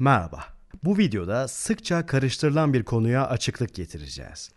Merhaba. Bu videoda sıkça karıştırılan bir konuya açıklık getireceğiz.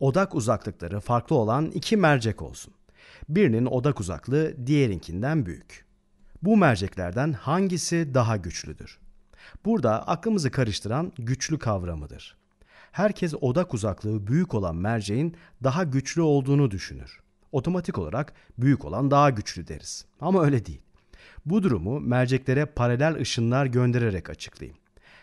Odak uzaklıkları farklı olan iki mercek olsun. Birinin odak uzaklığı diğerinkinden büyük. Bu merceklerden hangisi daha güçlüdür? Burada aklımızı karıştıran güçlü kavramıdır. Herkes odak uzaklığı büyük olan merceğin daha güçlü olduğunu düşünür. Otomatik olarak büyük olan daha güçlü deriz. Ama öyle değil. Bu durumu merceklere paralel ışınlar göndererek açıklayayım.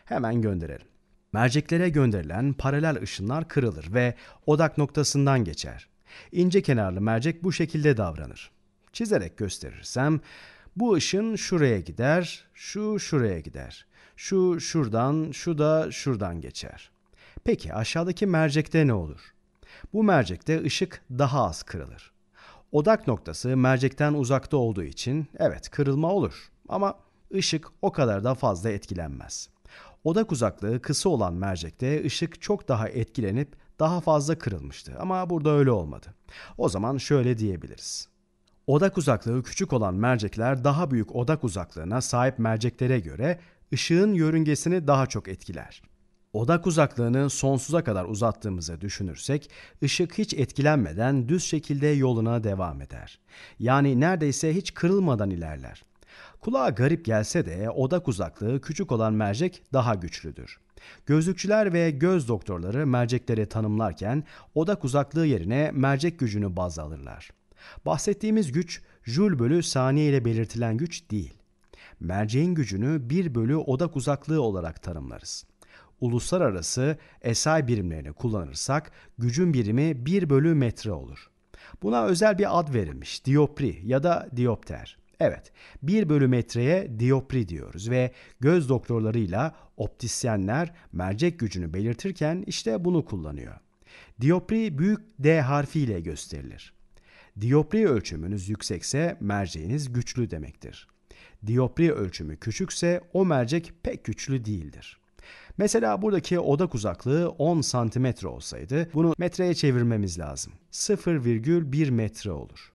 Hemen gönderelim. Merceklere gönderilen paralel ışınlar kırılır ve odak noktasından geçer. İnce kenarlı mercek bu şekilde davranır. Çizerek gösterirsem bu ışın şuraya gider, şu şuraya gider, şu şuradan, şu da şuradan geçer. Peki aşağıdaki mercekte ne olur? Bu mercekte ışık daha az kırılır. Odak noktası mercekten uzakta olduğu için evet kırılma olur ama ışık o kadar da fazla etkilenmez. Odak uzaklığı kısa olan mercekte ışık çok daha etkilenip daha fazla kırılmıştı ama burada öyle olmadı. O zaman şöyle diyebiliriz. Odak uzaklığı küçük olan mercekler daha büyük odak uzaklığına sahip merceklere göre ışığın yörüngesini daha çok etkiler. Odak uzaklığını sonsuza kadar uzattığımızı düşünürsek ışık hiç etkilenmeden düz şekilde yoluna devam eder. Yani neredeyse hiç kırılmadan ilerler. Kulağa garip gelse de odak uzaklığı küçük olan mercek daha güçlüdür. Gözlükçüler ve göz doktorları mercekleri tanımlarken odak uzaklığı yerine mercek gücünü baz alırlar. Bahsettiğimiz güç jül bölü saniye ile belirtilen güç değil. Merceğin gücünü 1 bölü odak uzaklığı olarak tanımlarız uluslararası SI birimlerini kullanırsak gücün birimi 1 bölü metre olur. Buna özel bir ad verilmiş diopri ya da diopter. Evet 1 bölü metreye diopri diyoruz ve göz doktorlarıyla optisyenler mercek gücünü belirtirken işte bunu kullanıyor. Diopri büyük D harfiyle gösterilir. Diopri ölçümünüz yüksekse merceğiniz güçlü demektir. Diopri ölçümü küçükse o mercek pek güçlü değildir. Mesela buradaki odak uzaklığı 10 santimetre olsaydı bunu metreye çevirmemiz lazım. 0,1 metre olur.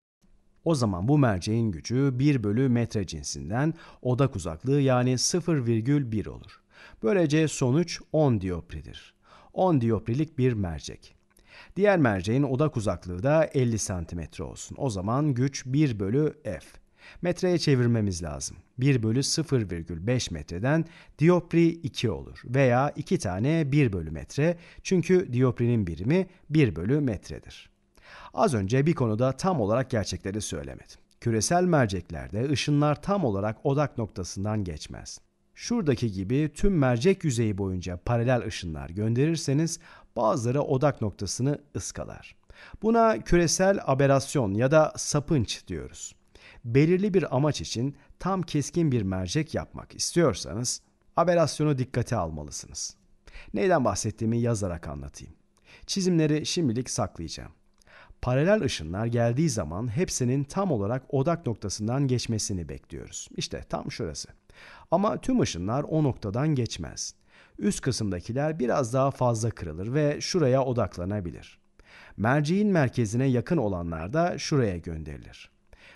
O zaman bu merceğin gücü 1 bölü metre cinsinden odak uzaklığı yani 0,1 olur. Böylece sonuç 10 dioptridir. 10 dioprilik bir mercek. Diğer merceğin odak uzaklığı da 50 cm olsun. O zaman güç 1 bölü f metreye çevirmemiz lazım. 1 bölü 0,5 metreden diyopri 2 olur veya 2 tane 1 bölü metre çünkü diyoprinin birimi 1 bölü metredir. Az önce bir konuda tam olarak gerçekleri söylemedim. Küresel merceklerde ışınlar tam olarak odak noktasından geçmez. Şuradaki gibi tüm mercek yüzeyi boyunca paralel ışınlar gönderirseniz bazıları odak noktasını ıskalar. Buna küresel aberasyon ya da sapınç diyoruz belirli bir amaç için tam keskin bir mercek yapmak istiyorsanız aberasyonu dikkate almalısınız. Neyden bahsettiğimi yazarak anlatayım. Çizimleri şimdilik saklayacağım. Paralel ışınlar geldiği zaman hepsinin tam olarak odak noktasından geçmesini bekliyoruz. İşte tam şurası. Ama tüm ışınlar o noktadan geçmez. Üst kısımdakiler biraz daha fazla kırılır ve şuraya odaklanabilir. Merceğin merkezine yakın olanlar da şuraya gönderilir.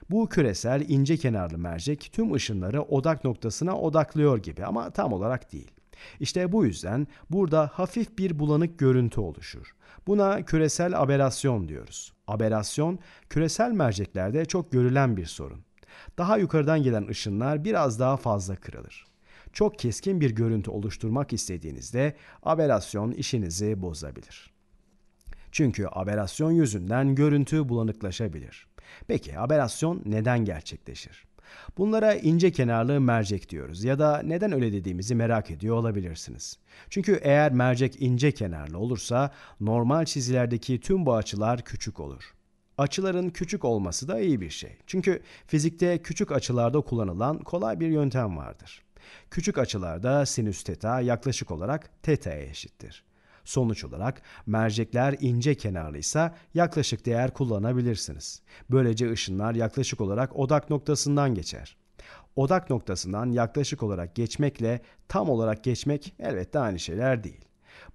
Bu küresel ince kenarlı mercek tüm ışınları odak noktasına odaklıyor gibi ama tam olarak değil. İşte bu yüzden burada hafif bir bulanık görüntü oluşur. Buna küresel aberasyon diyoruz. Aberasyon küresel merceklerde çok görülen bir sorun. Daha yukarıdan gelen ışınlar biraz daha fazla kırılır. Çok keskin bir görüntü oluşturmak istediğinizde aberasyon işinizi bozabilir. Çünkü aberasyon yüzünden görüntü bulanıklaşabilir. Peki aberasyon neden gerçekleşir? Bunlara ince kenarlı mercek diyoruz ya da neden öyle dediğimizi merak ediyor olabilirsiniz. Çünkü eğer mercek ince kenarlı olursa normal çizilerdeki tüm bu açılar küçük olur. Açıların küçük olması da iyi bir şey. Çünkü fizikte küçük açılarda kullanılan kolay bir yöntem vardır. Küçük açılarda sinüs teta yaklaşık olarak teta'ya eşittir. Sonuç olarak mercekler ince kenarlıysa yaklaşık değer kullanabilirsiniz. Böylece ışınlar yaklaşık olarak odak noktasından geçer. Odak noktasından yaklaşık olarak geçmekle tam olarak geçmek elbette aynı şeyler değil.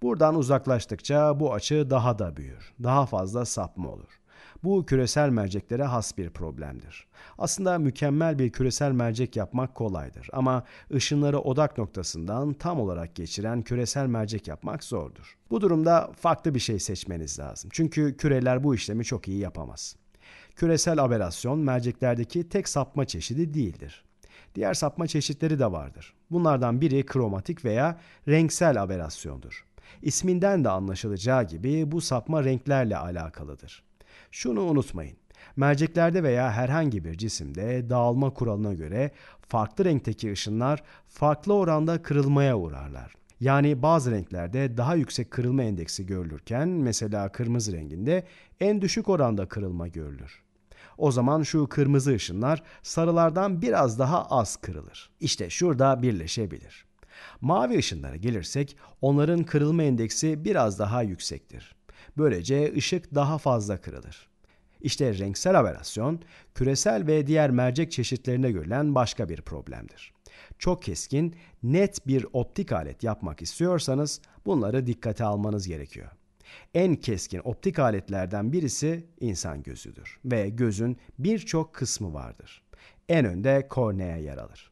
Buradan uzaklaştıkça bu açı daha da büyür. Daha fazla sapma olur. Bu küresel merceklere has bir problemdir. Aslında mükemmel bir küresel mercek yapmak kolaydır ama ışınları odak noktasından tam olarak geçiren küresel mercek yapmak zordur. Bu durumda farklı bir şey seçmeniz lazım. Çünkü küreler bu işlemi çok iyi yapamaz. Küresel aberasyon merceklerdeki tek sapma çeşidi değildir. Diğer sapma çeşitleri de vardır. Bunlardan biri kromatik veya renksel aberasyondur. İsminden de anlaşılacağı gibi bu sapma renklerle alakalıdır. Şunu unutmayın. Merceklerde veya herhangi bir cisimde dağılma kuralına göre farklı renkteki ışınlar farklı oranda kırılmaya uğrarlar. Yani bazı renklerde daha yüksek kırılma endeksi görülürken mesela kırmızı renginde en düşük oranda kırılma görülür. O zaman şu kırmızı ışınlar sarılardan biraz daha az kırılır. İşte şurada birleşebilir. Mavi ışınlara gelirsek onların kırılma endeksi biraz daha yüksektir. Böylece ışık daha fazla kırılır. İşte renksel aberasyon, küresel ve diğer mercek çeşitlerine görülen başka bir problemdir. Çok keskin, net bir optik alet yapmak istiyorsanız bunları dikkate almanız gerekiyor. En keskin optik aletlerden birisi insan gözüdür ve gözün birçok kısmı vardır. En önde kornea yer alır.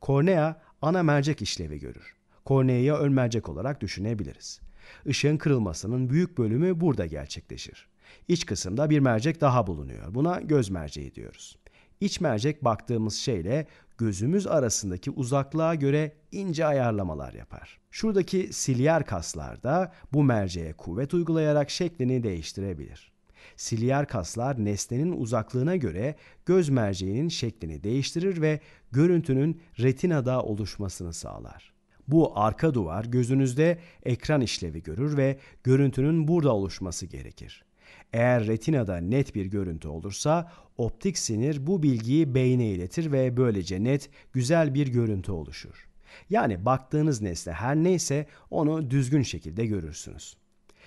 Kornea ana mercek işlevi görür. Korneayı ön mercek olarak düşünebiliriz. Işığın kırılmasının büyük bölümü burada gerçekleşir. İç kısımda bir mercek daha bulunuyor. Buna göz merceği diyoruz. İç mercek baktığımız şeyle gözümüz arasındaki uzaklığa göre ince ayarlamalar yapar. Şuradaki siliyer kaslar da bu merceğe kuvvet uygulayarak şeklini değiştirebilir. Siliyer kaslar nesnenin uzaklığına göre göz merceğinin şeklini değiştirir ve görüntünün retinada oluşmasını sağlar. Bu arka duvar gözünüzde ekran işlevi görür ve görüntünün burada oluşması gerekir. Eğer retinada net bir görüntü olursa optik sinir bu bilgiyi beyne iletir ve böylece net, güzel bir görüntü oluşur. Yani baktığınız nesne her neyse onu düzgün şekilde görürsünüz.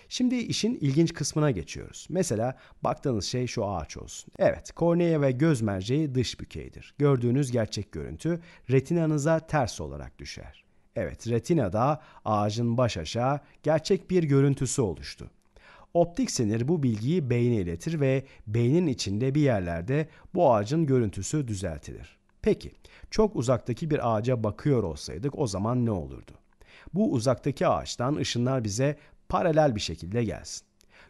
Şimdi işin ilginç kısmına geçiyoruz. Mesela baktığınız şey şu ağaç olsun. Evet, kornea ve göz merceği dış bükeydir. Gördüğünüz gerçek görüntü retinanıza ters olarak düşer. Evet, retinada ağacın baş aşağı gerçek bir görüntüsü oluştu. Optik sinir bu bilgiyi beyne iletir ve beynin içinde bir yerlerde bu ağacın görüntüsü düzeltilir. Peki, çok uzaktaki bir ağaca bakıyor olsaydık o zaman ne olurdu? Bu uzaktaki ağaçtan ışınlar bize paralel bir şekilde gelsin.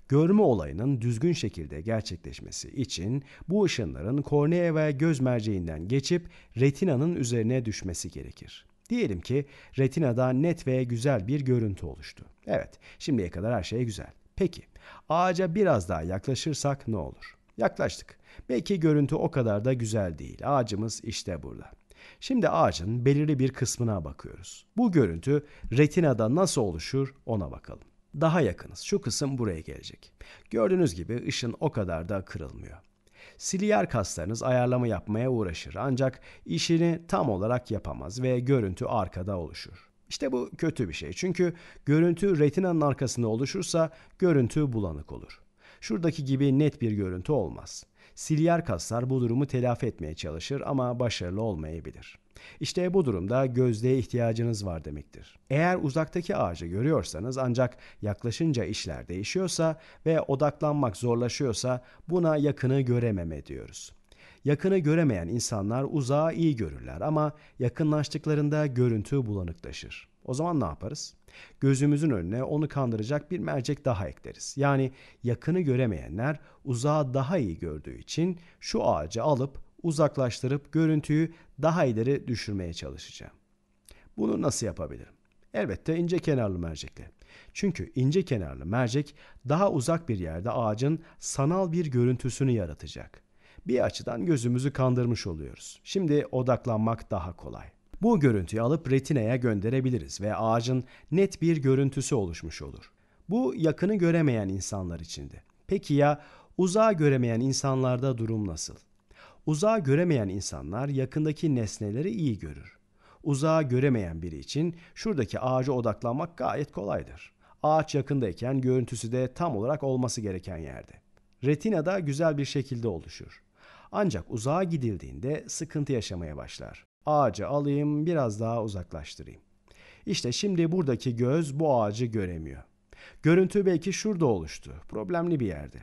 Görme olayının düzgün şekilde gerçekleşmesi için bu ışınların kornea ve göz merceğinden geçip retinanın üzerine düşmesi gerekir. Diyelim ki retinada net ve güzel bir görüntü oluştu. Evet, şimdiye kadar her şey güzel. Peki, ağaca biraz daha yaklaşırsak ne olur? Yaklaştık. Belki görüntü o kadar da güzel değil. Ağacımız işte burada. Şimdi ağacın belirli bir kısmına bakıyoruz. Bu görüntü retinada nasıl oluşur ona bakalım. Daha yakınız. Şu kısım buraya gelecek. Gördüğünüz gibi ışın o kadar da kırılmıyor. Siliyer kaslarınız ayarlama yapmaya uğraşır ancak işini tam olarak yapamaz ve görüntü arkada oluşur. İşte bu kötü bir şey çünkü görüntü retinanın arkasında oluşursa görüntü bulanık olur. Şuradaki gibi net bir görüntü olmaz. Siliyer kaslar bu durumu telafi etmeye çalışır ama başarılı olmayabilir. İşte bu durumda gözlüğe ihtiyacınız var demektir. Eğer uzaktaki ağacı görüyorsanız ancak yaklaşınca işler değişiyorsa ve odaklanmak zorlaşıyorsa buna yakını görememe diyoruz. Yakını göremeyen insanlar uzağı iyi görürler ama yakınlaştıklarında görüntü bulanıklaşır. O zaman ne yaparız? Gözümüzün önüne onu kandıracak bir mercek daha ekleriz. Yani yakını göremeyenler uzağı daha iyi gördüğü için şu ağacı alıp uzaklaştırıp görüntüyü daha ileri düşürmeye çalışacağım. Bunu nasıl yapabilirim? Elbette ince kenarlı mercekle. Çünkü ince kenarlı mercek daha uzak bir yerde ağacın sanal bir görüntüsünü yaratacak. Bir açıdan gözümüzü kandırmış oluyoruz. Şimdi odaklanmak daha kolay. Bu görüntüyü alıp retina'ya gönderebiliriz ve ağacın net bir görüntüsü oluşmuş olur. Bu yakını göremeyen insanlar içindi. Peki ya uzağı göremeyen insanlarda durum nasıl? Uzağa göremeyen insanlar yakındaki nesneleri iyi görür. Uzağa göremeyen biri için şuradaki ağaca odaklanmak gayet kolaydır. Ağaç yakındayken görüntüsü de tam olarak olması gereken yerde. Retina da güzel bir şekilde oluşur. Ancak uzağa gidildiğinde sıkıntı yaşamaya başlar. Ağacı alayım, biraz daha uzaklaştırayım. İşte şimdi buradaki göz bu ağacı göremiyor. Görüntü belki şurada oluştu. Problemli bir yerde.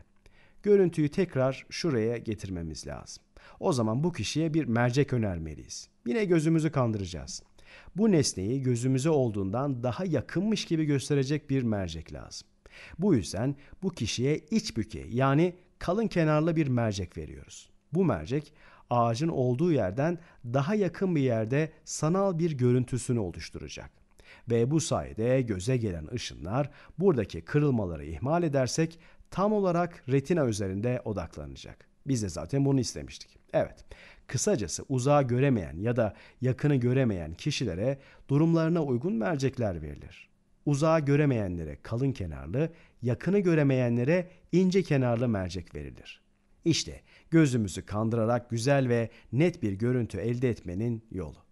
Görüntüyü tekrar şuraya getirmemiz lazım. O zaman bu kişiye bir mercek önermeliyiz. Yine gözümüzü kandıracağız. Bu nesneyi gözümüze olduğundan daha yakınmış gibi gösterecek bir mercek lazım. Bu yüzden bu kişiye iç büke yani kalın kenarlı bir mercek veriyoruz. Bu mercek ağacın olduğu yerden daha yakın bir yerde sanal bir görüntüsünü oluşturacak. Ve bu sayede göze gelen ışınlar buradaki kırılmaları ihmal edersek tam olarak retina üzerinde odaklanacak. Biz de zaten bunu istemiştik. Evet. Kısacası uzağa göremeyen ya da yakını göremeyen kişilere durumlarına uygun mercekler verilir. Uzağa göremeyenlere kalın kenarlı, yakını göremeyenlere ince kenarlı mercek verilir. İşte gözümüzü kandırarak güzel ve net bir görüntü elde etmenin yolu.